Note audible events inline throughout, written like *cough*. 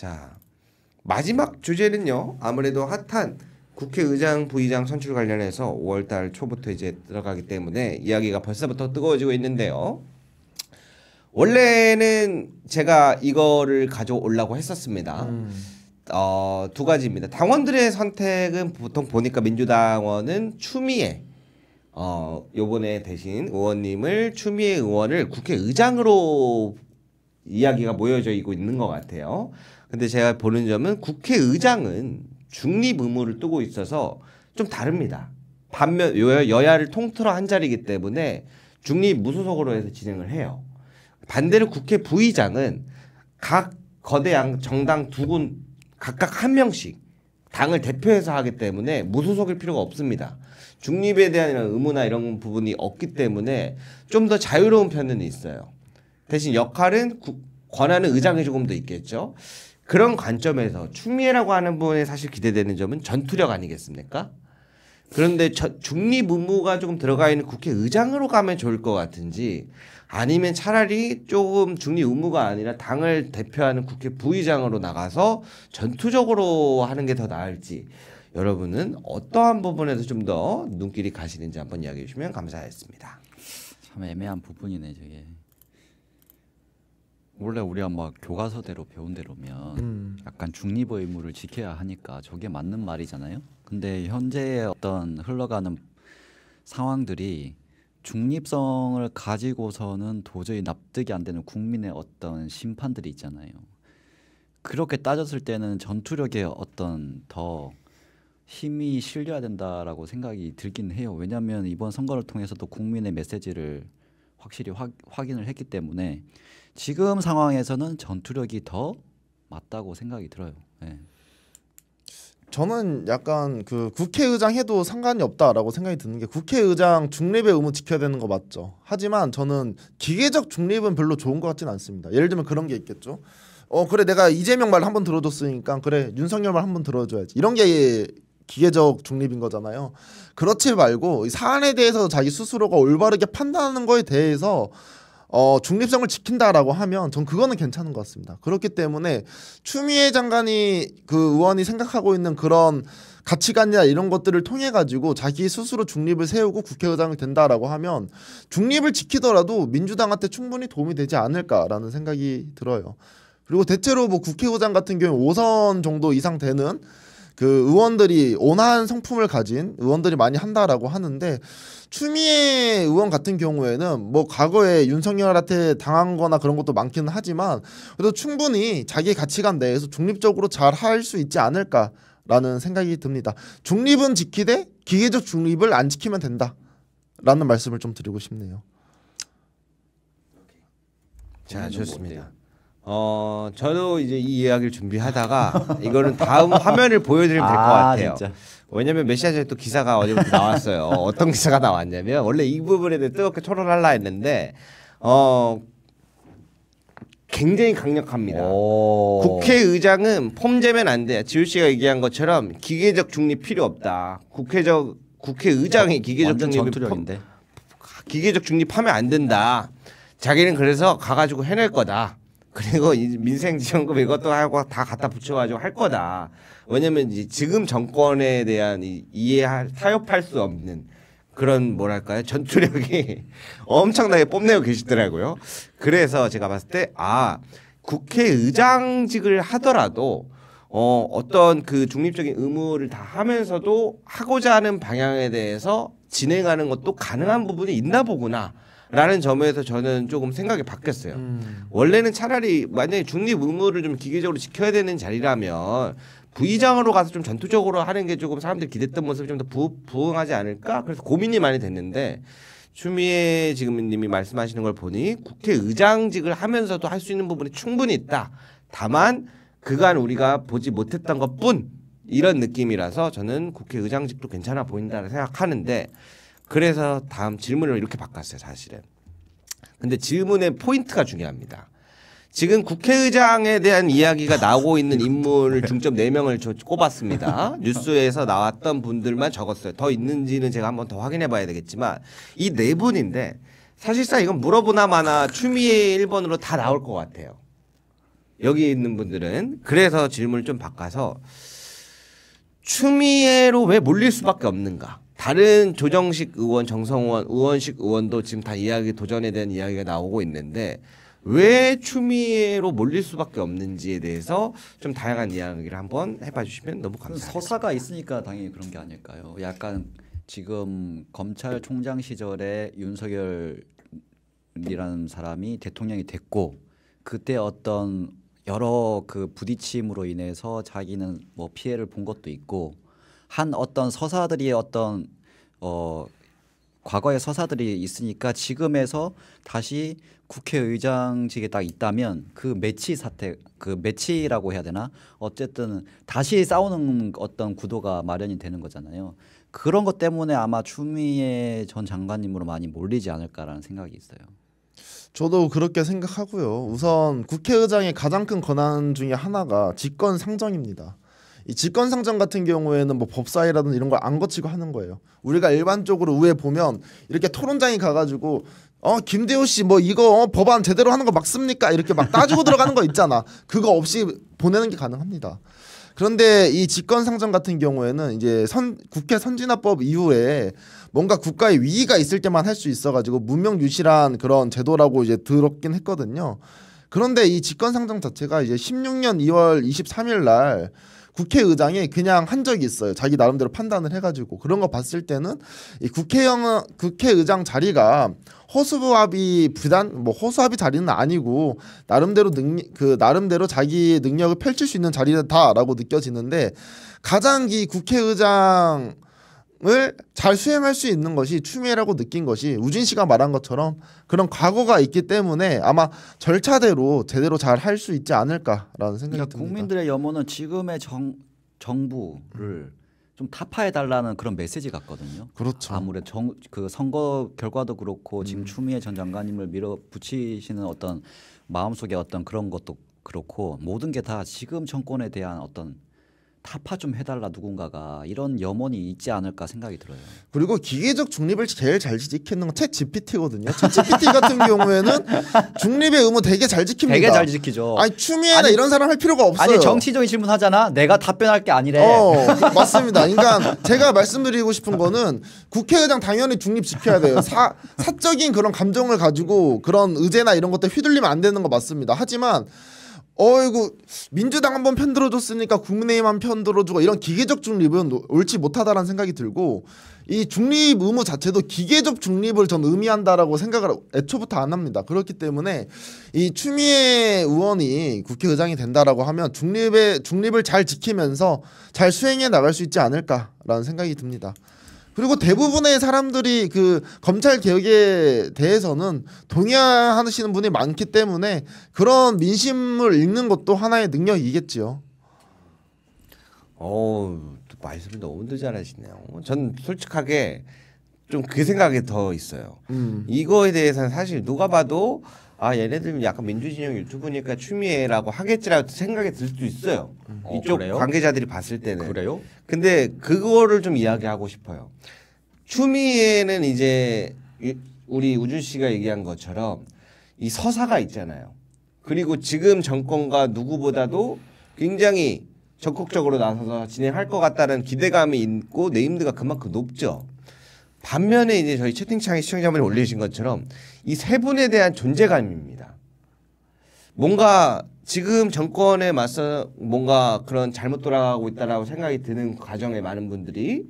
자 마지막 주제는요. 아무래도 핫한 국회의장 부의장 선출 관련해서 5월달 초부터 이제 들어가기 때문에 이야기가 벌써부터 뜨거워지고 있는데요. 원래는 제가 이거를 가져오려고 했었습니다. 음. 어, 두 가지입니다. 당원들의 선택은 보통 보니까 민주당원은 추미애 어, 요번에 대신 의원님을 추미애 의원을 국회의장으로 이야기가 모여져 있고 있는 것 같아요. 근데 제가 보는 점은 국회의장은 중립 의무를 뜨고 있어서 좀 다릅니다. 반면 여야를 통틀어 한 자리이기 때문에 중립 무소속으로 해서 진행을 해요. 반대로 국회 부의장은 각 거대 양 정당 두 군 각각 한 명씩 당을 대표해서 하기 때문에 무소속일 필요가 없습니다. 중립에 대한 이런 의무나 이런 부분이 없기 때문에 좀 더 자유로운 편은 있어요. 대신 역할은 구, 권한은 의장이 조금 더 있겠죠. 그런 관점에서 충미애라고 하는 분의 사실 기대되는 점은 전투력 아니겠습니까? 그런데 중립 문무가 조금 들어가 있는 국회의장으로 가면 좋을 것 같은지 아니면 차라리 조금 중립 의무가 아니라 당을 대표하는 국회 부의장으로 나가서 전투적으로 하는 게 더 나을지 여러분은 어떠한 부분에서 좀 더 눈길이 가시는지 한번 이야기해 주시면 감사하겠습니다. 참 애매한 부분이네 저게. 원래 우리가 막 교과서대로 배운 대로면 음. 약간 중립 의무를 지켜야 하니까 저게 맞는 말이잖아요. 근데 현재의 어떤 흘러가는 상황들이 중립성을 가지고서는 도저히 납득이 안 되는 국민의 어떤 심판들이 있잖아요. 그렇게 따졌을 때는 전투력에 어떤 더 힘이 실려야 된다라고 생각이 들긴 해요. 왜냐하면 이번 선거를 통해서도 국민의 메시지를 확실히 확, 확인을 했기 때문에 지금 상황에서는 전투력이 더 맞다고 생각이 들어요. 네. 저는 약간 그 국회의장 해도 상관이 없다라고 생각이 드는 게 국회의장 중립의 의무 지켜야 되는 거 맞죠. 하지만 저는 기계적 중립은 별로 좋은 것 같지는 않습니다. 예를 들면 그런 게 있겠죠. 어 그래 내가 이재명 말한번 들어줬으니까 그래 윤석열 말한번 들어줘야지. 이런 게 기계적 중립인 거잖아요. 그렇지 말고 사안에 대해서 자기 스스로가 올바르게 판단하는 거에 대해서 어, 중립성을 지킨다라고 하면 전 그거는 괜찮은 것 같습니다. 그렇기 때문에 추미애 장관이 그 의원이 생각하고 있는 그런 가치관이나 이런 것들을 통해 가지고 자기 스스로 중립을 세우고 국회의장이 된다라고 하면 중립을 지키더라도 민주당한테 충분히 도움이 되지 않을까라는 생각이 들어요. 그리고 대체로 뭐 국회의장 같은 경우 5선 정도 이상 되는 그 의원들이 온화한 성품을 가진 의원들이 많이 한다라고 하는데 추미애 의원 같은 경우에는 뭐 과거에 윤석열한테 당한 거나 그런 것도 많기는 하지만 그래도 충분히 자기 가치관 내에서 중립적으로 잘 할 수 있지 않을까 라는 생각이 듭니다. 중립은 지키되 기계적 중립을 안 지키면 된다. 라는 말씀을 좀 드리고 싶네요. 자, 좋습니다. 어 저도 이제 이 이야기를 준비하다가 이거는 다음 화면을 보여드리면 될것 아, 같아요. 진 왜냐면 메시아 전에 또 기사가 어제부터 나왔어요. 어, 어떤 기사가 나왔냐면 원래 이 부분에 대해 뜨겁게 토론할라 했는데 어 굉장히 강력합니다. 국회의장은 폼재면 안 돼. 지우 씨가 얘기한 것처럼 기계적 중립 필요 없다. 국회적 국회의장이 기계적 중립 인데 기계적 중립하면 안 된다. 자기는 그래서 가가지고 해낼 거다. 그리고 이제 민생지원금 이것도 하고 다 갖다 붙여가지고 할 거다. 왜냐면 이제 지금 정권에 대한 이해할 타협할 수 없는 그런 뭐랄까요 전투력이 *laughs* 엄청나게 뽐내고 계시더라고요. 그래서 제가 봤을 때 아 국회의장직을 하더라도 어 어떤 그 중립적인 의무를 다 하면서도 하고자 하는 방향에 대해서 진행하는 것도 가능한 부분이 있나 보구나. 라는 점에서 저는 조금 생각이 바뀌었어요. 음. 원래는 차라리 만약에 중립 의무를 좀 기계적으로 지켜야 되는 자리라면 부의장으로 가서 좀 전투적으로 하는 게 조금 사람들이 기대했던 모습이 좀 더 부응하지 않을까? 그래서 고민이 많이 됐는데 추미애 지금 님이 말씀하시는 걸 보니 국회의장직을 하면서도 할 수 있는 부분이 충분히 있다. 다만 그간 우리가 보지 못했던 것뿐 이런 느낌이라서 저는 국회의장직도 괜찮아 보인다고 생각하는데 그래서 다음 질문을 이렇게 바꿨어요, 사실은. 근데 질문의 포인트가 중요합니다. 지금 국회의장에 대한 이야기가 나오고 있는 인물 을 중점 4명을 꼽았습니다. *laughs* 뉴스에서 나왔던 분들만 적었어요. 더 있는지는 제가 한번 더 확인해 봐야 되겠지만 이4 분인데 사실상 이건 물어보나 마나 추미애 1번으로 다 나올 것 같아요. 여기 있는 분들은 그래서 질문을 좀 바꿔서 추미애로 왜 몰릴 수밖에 없는가? 다른 조정식 의원, 정성원, 의원식 의원도 지금 다 이야기 도전에 대한 이야기가 나오고 있는데 왜 추미애로 몰릴 수밖에 없는지에 대해서 좀 다양한 이야기를 한번 해봐 주시면 너무 감사합니다. 서사가 있으니까 당연히 그런 게 아닐까요? 약간 지금 검찰총장 시절에 윤석열이라는 사람이 대통령이 됐고 그때 어떤 여러 그 부딪힘으로 인해서 자기는 뭐 피해를 본 것도 있고 한 어떤 서사들이 어떤 어 과거의 서사들이 있으니까 지금에서 다시 국회의장직에 딱 있다면 그 매치 사태 그 매치라고 해야 되나 어쨌든 다시 싸우는 어떤 구도가 마련이 되는 거잖아요 그런 것 때문에 아마 추미애 전 장관님으로 많이 몰리지 않을까라는 생각이 있어요. 저도 그렇게 생각하고요. 우선 국회의장의 가장 큰 권한 중의 하나가 직권 상정입니다. 이 직권상정 같은 경우에는 뭐 법사위라든 이런 걸 안 거치고 하는 거예요. 우리가 일반적으로 우에 보면 이렇게 토론장이 가가지고 어김대우씨 뭐 이거 어, 법안 제대로 하는 거 막습니까 이렇게 막 따지고 들어가는 거 있잖아. 그거 없이 보내는 게 가능합니다. 그런데 이 직권상정 같은 경우에는 이제 선, 국회 선진화법 이후에 뭔가 국가의 위기가 있을 때만 할 수 있어가지고 문명유실한 그런 제도라고 이제 들었긴 했거든요. 그런데 이 직권상정 자체가 이제 16년 2월 23일 날 국회의장이 그냥 한 적이 있어요. 자기 나름대로 판단을 해가지고 그런 거 봤을 때는 이 국회의장 국회의장 자리가 허수아비 부단 뭐 허수아비 자리는 아니고 나름대로 능그 나름대로 자기 능력을 펼칠 수 있는 자리다라고 느껴지는데 가장 이 국회의장 을잘 수행할 수 있는 것이 추미애라고 느낀 것이 우진 씨가 말한 것처럼 그런 과거가 있기 때문에 아마 절차대로 제대로 잘 할 수 있지 않을까라는 생각이 그러니까 듭니다. 국민들의 염원은 지금의 정, 정부를 좀 타파해 달라는 그런 메시지 같거든요. 그렇죠. 아무래도 정, 그 선거 결과도 그렇고 음. 지금 추미애 전 장관님을 밀어붙이시는 어떤 마음속에 어떤 그런 것도 그렇고 모든 게 다 지금 정권에 대한 어떤 타파 좀 해달라 누군가가 이런 염원이 있지 않을까 생각이 들어요. 그리고 기계적 중립을 제일 잘 지키는 건챗 GPT거든요. 챗 GPT 같은 경우에는 중립의 의무 되게 잘 지킵니다. 되게 잘 지키죠. 아니 추미애나 아니, 이런 사람 할 필요가 없어요. 아니 정치적인 질문 하잖아. 내가 답변할 게 아니래. 어, 맞습니다. 그러니까 제가 말씀드리고 싶은 거는 국회의장 당연히 중립 지켜야 돼요. 사, 사적인 그런 감정을 가지고 그런 의제나 이런 것들 휘둘리면 안 되는 거 맞습니다. 하지만 어이구 민주당 한 번 편들어줬으니까 국민의힘만 편들어주고 이런 기계적 중립은 옳지 못하다라는 생각이 들고 이 중립 의무 자체도 기계적 중립을 전 의미한다라고 생각을 애초부터 안 합니다. 그렇기 때문에 이 추미애 의원이 국회의장이 된다라고 하면 중립의 중립을 잘 지키면서 잘 수행해 나갈 수 있지 않을까라는 생각이 듭니다. 그리고 대부분의 사람들이 그 검찰 개혁에 대해서는 동의하시는 분이 많기 때문에 그런 민심을 읽는 것도 하나의 능력이겠지요. 어말씀이 너무 늦잘하시네요. 전 솔직하게 좀 그 생각이 더 있어요. 음. 이거에 대해서는 사실 누가 봐도 아 얘네들 약간 민주진영 유튜브니까 추미애라고 하겠지라고 생각이 들 수도 있어요. 음. 어, 이쪽 어, 관계자들이 봤을 때는. 그래요? 근데 그거를 좀 이야기하고 싶어요. 추미애는 이제 우리 우준 씨가 얘기한 것처럼 이 서사가 있잖아요. 그리고 지금 정권과 누구보다도 굉장히 적극적으로 나서서 진행할 것 같다는 기대감이 있고 네임드가 그만큼 높죠. 반면에 이제 저희 채팅창에 시청자분이 올리신 것처럼 이 세 분에 대한 존재감입니다. 뭔가 지금 정권에 맞서 뭔가 그런 잘못 돌아가고 있다라고 생각이 드는 과정에 많은 분들이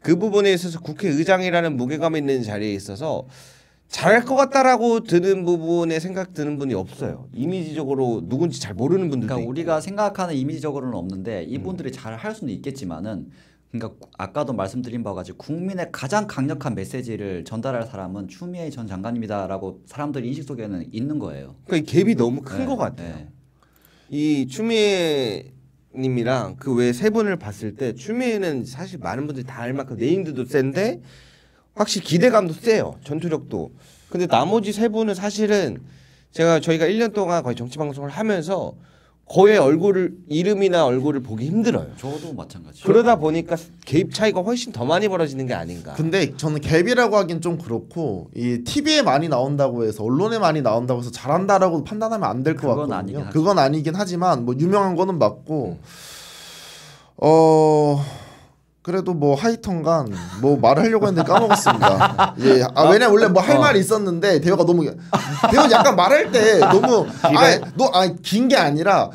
그 부분에 있어서 국회의장이라는 무게감 있는 자리에 있어서 잘할 것 같다라고 드는 부분에 생각 드는 분이 없어요. 이미지적으로 누군지 잘 모르는 분들도 그러니까 우리가 생각하는 이미지적으로는 없는데 이분들이 음. 잘할 수는 있겠지만은 그러니까 아까도 말씀드린 바와 같이 국민의 가장 강력한 메시지를 전달할 사람은 추미애 전 장관입니다라고 사람들 인식 속에는 있는 거예요. 그러니까 갭이 너무 큰것 네, 같아요. 네. 이 추미애 님이랑 그 외 세 분을 봤을 때 추미애는 사실 많은 분들이 다 알 만큼 네임드도 센데 확실히 기대감도 세요. 전투력도. 근데 나머지 세 분은 사실은 제가 저희가 1년 동안 거의 정치 방송을 하면서 거의 얼굴을 이름이나 얼굴을 보기 힘들어요. 저도 마찬가지. 그러다 보니까 갭 차이가 훨씬 더 많이 벌어지는 게 아닌가. 근데 저는 갭이라고 하긴 좀 그렇고 이 TV에 많이 나온다고 해서 언론에 많이 나온다고 해서 잘한다라고 판단하면 안 될 것 같거든요. 아니긴 그건 아니긴 하지만 뭐 유명한 거는 맞고 음. 어. 그래도 뭐 하이턴간 뭐말 하려고 했는데 까먹었습니다. *laughs* 예, 아 왜냐 원래 뭐할 어. 말이 있었는데 대호가 너무 대호 약간 말할 때 너무 *laughs* 아너아긴 게 아니라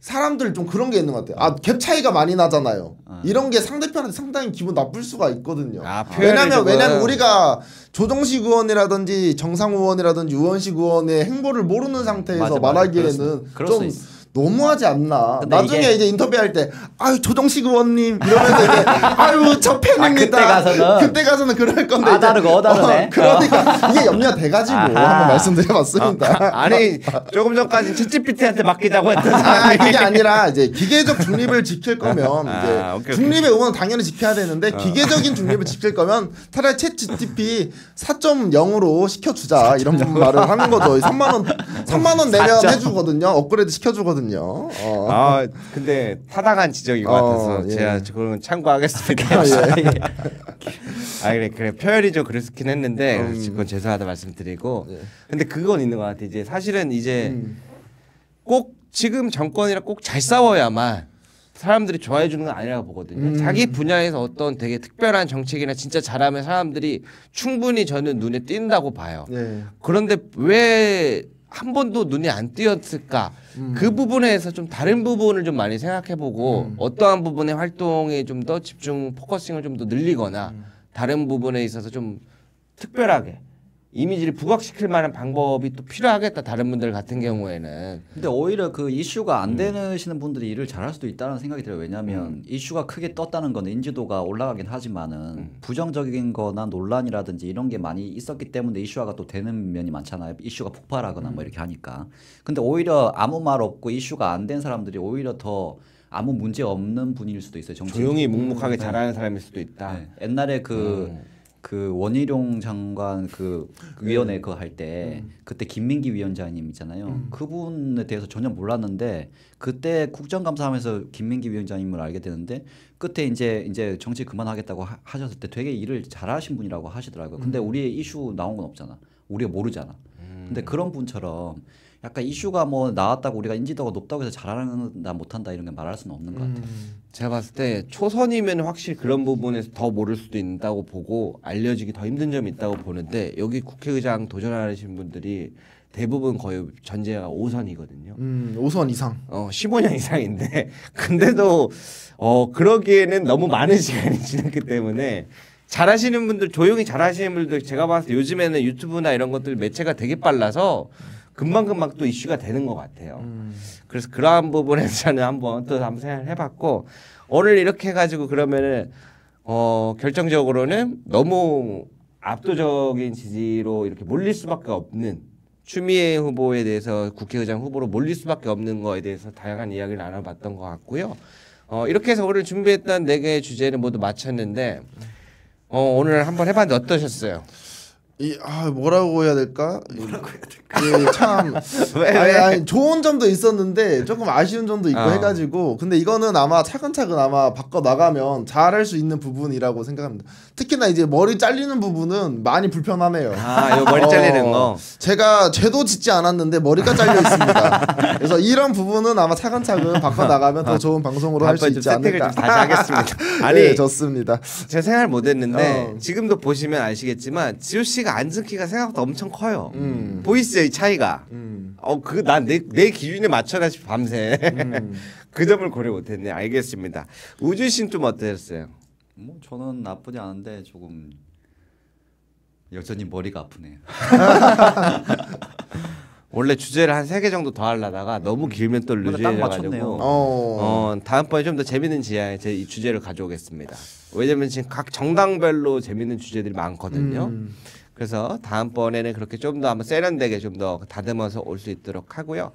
사람들 좀 그런 게 있는 것 같아요. 아, 갭 차이가 많이 나잖아요. 어. 이런 게 상대편한테 상당히 기분 나쁠 수가 있거든요. 아, 왜냐면, 왜냐면 우리가 조정식 의원이라든지 정상 의원이라든지 우원식 의원의 행보를 모르는 상태에서 맞아, 말하기에는 맞아. 좀. 너무하지 않나. 나중에 이게... 이제 인터뷰할 때 아유 조정식 의원님 이러면서 이제 *laughs* 아유 저 팬입니다. 아, 그때 가서는 그때 가서는 그럴 건데 아 다르고 어 다르네. 그러니까 어, 그러니까 이게 염려돼가지고 한번 말씀드려봤습니다. 어, 아니 *laughs* 조금 전까지 챗 g 피티한테 맡기자고 했던 아, 그게 아니라 이제 기계적 중립을 지킬 거면 아, 이제 중립의 의원은 당연히 지켜야 되는데 어. 기계적인 중립을 지킬 거면 차라리 챗GPT 4.0으로 시켜주자 4.0. 이런 말을 하는 거죠. 3만 원 3만 원 내면 4점. 해주거든요. 업그레이드 시켜주거든요. 있거든요. 어. 아 근데 타당한 지적인 것 어, 같아서 예. 제가 그건 참고하겠습니다. 아, 예. *laughs* 예. 아 그래 그래 표현이 좀 그랬긴 했는데 음. 그건 죄송하다 말씀드리고 예. 근데 그건 있는 것 같아 이제 사실은 이제 음. 꼭 지금 정권이랑 꼭잘 싸워야만 사람들이 좋아해 주는 건 아니라고 보거든요. 음. 자기 분야에서 어떤 되게 특별한 정책이나 진짜 잘하면 사람들이 충분히 저는 눈에 띈다고 봐요. 네. 그런데 왜한 번도 눈에 안 띄었을까 음. 그 부분에서 좀 다른 부분을 좀 많이 생각해보고 음. 어떠한 부분의 활동에 좀 더 집중 포커싱을 좀 더 늘리거나 음. 다른 부분에 있어서 좀 특별하게 이미지를 부각시킬 만한 방법이 또 필요하겠다 다른 분들 같은 경우에는 근데 오히려 그 이슈가 안 음. 되시는 분들이 일을 잘할 수도 있다는 생각이 들어요 왜냐하면 음. 이슈가 크게 떴다는 건 인지도가 올라가긴 하지만은 음. 부정적인 거나 논란이라든지 이런 게 많이 있었기 때문에 이슈화가 또 되는 면이 많잖아요 이슈가 폭발하거나 뭐 음. 뭐 이렇게 하니까 근데 오히려 아무 말 없고 이슈가 안 된 사람들이 오히려 더 아무 문제 없는 분일 수도 있어요 정치 조용히 묵묵하게 음. 잘하는 사람일 수도 있다 네. 옛날에 그 음. 그 원희룡 장관 그 네. 위원회 그거 할때 음. 그때 김민기 위원장님 있잖아요. 음. 그분에 대해서 전혀 몰랐는데 그때 국정감사하면서 김민기 위원장님을 알게 되는데 끝에 이제 이제 정치 그만하겠다고 하, 셨을때 되게 일을 잘하신 분이라고 하시더라고요. 근데 음. 우리의 이슈 나온 건 없잖아. 우리가 모르잖아. 근데 그런 분처럼 약간 이슈가 뭐 나왔다고 우리가 인지도가 높다고 해서 잘하는다 못한다 이런 게 말할 수는 없는 것 같아요. 음. 제가 봤을 때 초선이면 확실히 그런 부분에서 더 모를 수도 있다고 보고 알려지기 더 힘든 점이 있다고 보는데 여기 국회의장 도전하시는 분들이 대부분 거의 전제가 5선이거든요. 음, 5선 이상. 어, 15년 이상인데 *laughs* 근데도 어 그러기에는 너무 많은 시간이 지났기 때문에 잘하시는 분들 조용히 잘하시는 분들 제가 봤을 때 요즘에는 유튜브나 이런 것들 매체가 되게 빨라서 금방금방 또 이슈가 되는 것 같아요. 음. 그래서 그러한 부분에서 저는 한번 또 한번 생각 해봤고 오늘 이렇게 해가지고 그러면은 어 결정적으로는 너무 압도적인 지지로 이렇게 몰릴 수밖에 없는 추미애 후보에 대해서 국회의장 후보로 몰릴 수밖에 없는 거에 대해서 다양한 이야기를 나눠봤던 것 같고요. 어 이렇게 해서 오늘 준비했던 네 개의 주제는 모두 마쳤는데. 어, 오늘 한번 해봤는데 어떠셨어요? 이아 뭐라고 해야 될까? 뭐라고 해야 될까? 예, 참 *laughs* 왜, 아니, 아니, 좋은 점도 있었는데 조금 아쉬운 점도 있고 어. 해가지고 근데 이거는 아마 차근차근 아마 바꿔 나가면 잘 할 수 있는 부분이라고 생각합니다. 특히나 이제 머리 잘리는 부분은 많이 불편하네요. 아, 요 머리 잘리는 거. 어, 제가 죄도 짓지 않았는데 머리가 잘려 있습니다. 그래서 이런 부분은 아마 차근차근 바꿔 나가면 더 좋은 방송으로 할 수 있지 않을까. 다시 하겠습니다. *laughs* 예, 아니 네, 좋습니다. 제생활 못했는데 어. 지금도 보시면 아시겠지만 지우 씨 키가 앉은 키가 생각보다 엄청 커요. 음. 보이스의 차이가. 음. 어, 그, 난 내, 내 기준에 맞춰야지 밤새. 음. *laughs* 그 점을 고려 못했네. 알겠습니다. 우주 신좀 어땠어요? 뭐, 저는 나쁘지 않은데 조금 여전히 머리가 아프네요. *laughs* 원래 주제를 한 세 개 정도 더 하려다가 너무 길면 또 루즈해가지고 어. 어, 다음번에 좀 더 재밌는 지하에 제이 주제를 가져오겠습니다. 왜냐면 지금 각 정당별로 재밌는 주제들이 많거든요. 음. 그래서 다음번에는 그렇게 좀 더 한번 세련되게 좀 더 다듬어서 올 수 있도록 하고요.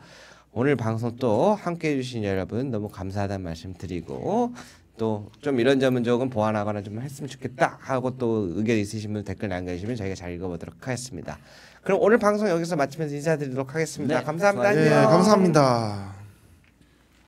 오늘 방송 또 함께 해주신 여러분 너무 감사하다는 말씀 드리고 또 좀 이런 점은 조금 보완하거나 좀 했으면 좋겠다 하고 또 의견 있으신 분 댓글 남겨주시면 저희가 잘 읽어보도록 하겠습니다. 그럼 오늘 방송 여기서 마치면서 인사드리도록 하겠습니다. 네. 감사합니다. 네, 감사합니다.